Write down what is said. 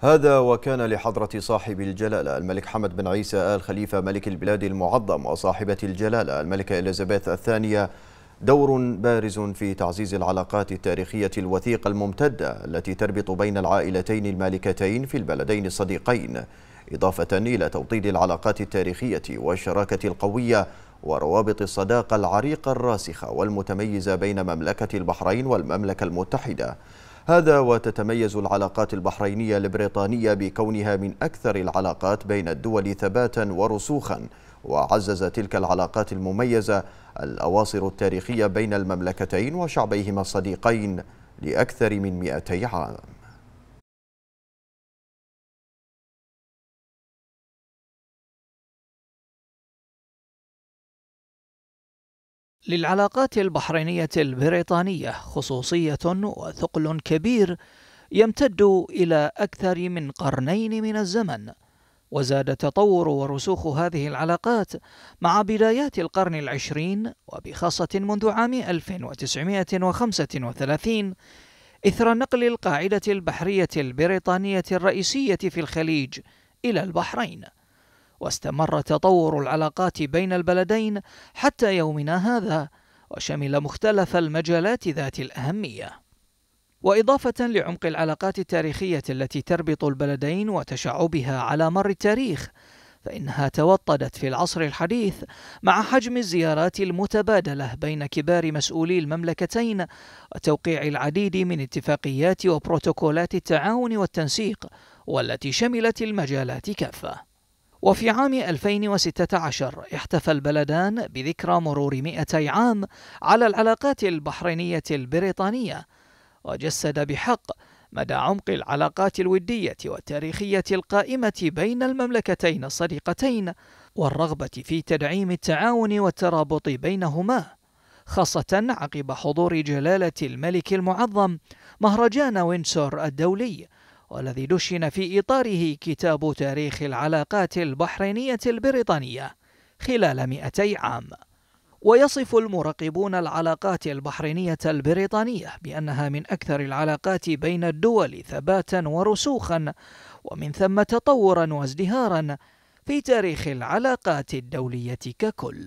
هذا وكان لحضرة صاحب الجلالة الملك حمد بن عيسى آل خليفة ملك البلاد المعظم وصاحبة الجلالة الملكة إليزابيث الثانية دور بارز في تعزيز العلاقات التاريخية الوثيقة الممتدة التي تربط بين العائلتين المالكتين في البلدين الصديقين إضافة إلى توطيد العلاقات التاريخية والشراكة القوية وروابط الصداقة العريقة الراسخة والمتميزة بين مملكة البحرين والمملكة المتحدة هذا وتتميز العلاقات البحرينية البريطانية بكونها من أكثر العلاقات بين الدول ثباتا ورسوخا وعزز تلك العلاقات المميزة الأواصر التاريخية بين المملكتين وشعبيهما الصديقين لأكثر من 200 عام للعلاقات البحرينية البريطانية خصوصية وثقل كبير يمتد إلى أكثر من قرنين من الزمن، وزاد تطور ورسوخ هذه العلاقات مع بدايات القرن العشرين وبخاصة منذ عام 1935 إثر نقل القاعدة البحرية البريطانية الرئيسية في الخليج إلى البحرين واستمر تطور العلاقات بين البلدين حتى يومنا هذا وشمل مختلف المجالات ذات الأهمية وإضافة لعمق العلاقات التاريخية التي تربط البلدين وتشعبها على مر التاريخ فإنها توطدت في العصر الحديث مع حجم الزيارات المتبادلة بين كبار مسؤولي المملكتين وتوقيع العديد من اتفاقيات وبروتوكولات التعاون والتنسيق والتي شملت المجالات كافة وفي عام 2016 احتفى البلدان بذكرى مرور 200 عام على العلاقات البحرينية البريطانية وجسد بحق مدى عمق العلاقات الودية والتاريخية القائمة بين المملكتين الصديقتين والرغبة في تدعيم التعاون والترابط بينهما خاصة عقب حضور جلالة الملك المعظم مهرجان وينسور الدولي والذي دشن في إطاره كتاب تاريخ العلاقات البحرينية البريطانية خلال 200 عام ويصف المراقبون العلاقات البحرينية البريطانية بأنها من أكثر العلاقات بين الدول ثباتا ورسوخا ومن ثم تطورا وازدهارا في تاريخ العلاقات الدولية ككل